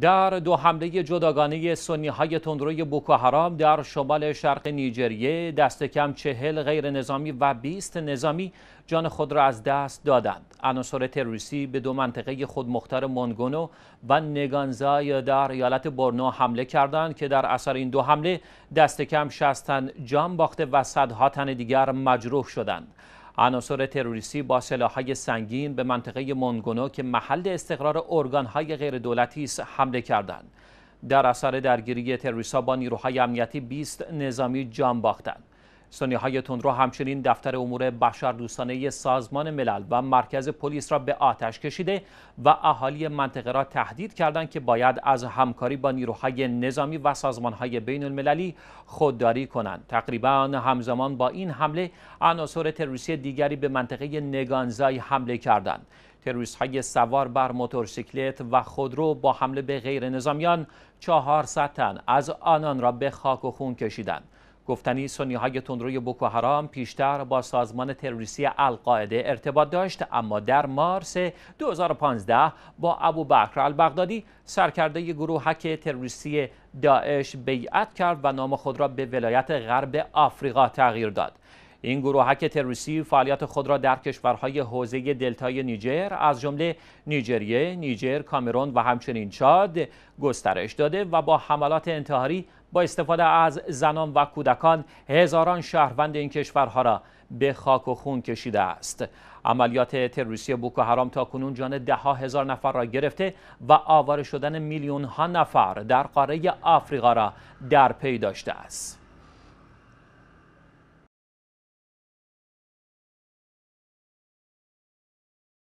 در دو حمله جداگانه سنی های تندروی بوکو حرام در شمال شرق نیجریه دست کم چهل غیر نظامی و 20 نظامی جان خود را از دست دادند. عناصر تروریستی به دو منطقه خودمختار مونگونو و نگانزای در ایالت برنو حمله کردند که در اثر این دو حمله دست کم 60 تن جان باخته و صدها تن دیگر مجروح شدند. عناصر تروریستی با سلاحهای سنگین به منطقه منگونو که محل استقرار ارگانهای غیردولتی است حمله کردند در اثر درگیری تروریستها با نیروهای امنیتی 20 نظامی جان باختند های تندرو همچنین دفتر امور بشردوستانه سازمان ملل و مرکز پلیس را به آتش کشیده و اهالی منطقه را تهدید کردند که باید از همکاری با نیروهای نظامی و سازمانهای بین المللی خودداری کنند تقریبا همزمان با این حمله عناصر تروریستی دیگری به منطقه نگانزای حمله کردند تروریست های سوار بر موتورسیکلت و خودرو با حمله به غیر نظامیان چهار تن از آنان را به خاک و خون کشیدند گفتنی سنی های تندروی بوکو حرام پیشتر با سازمان تروریستی القاعده ارتباط داشت اما در مارس 2015 با ابو بکر البغدادی سرکرده گروهک تروریستی داعش بیعت کرد و نام خود را به ولایت غرب آفریقا تغییر داد این گروهک تروریستی فعالیت خود را در کشورهای حوزه دلتای نیجر از جمله نیجریه، نیجر، کامرون و همچنین چاد گسترش داده و با حملات انتحاری با استفاده از زنان و کودکان هزاران شهروند این کشورها را به خاک و خون کشیده است عملیات تروریستی بوکو حرام تا کنون جان ده ها هزار نفر را گرفته و آواره شدن میلیون ها نفر در قاره آفریقا را در پی داشته است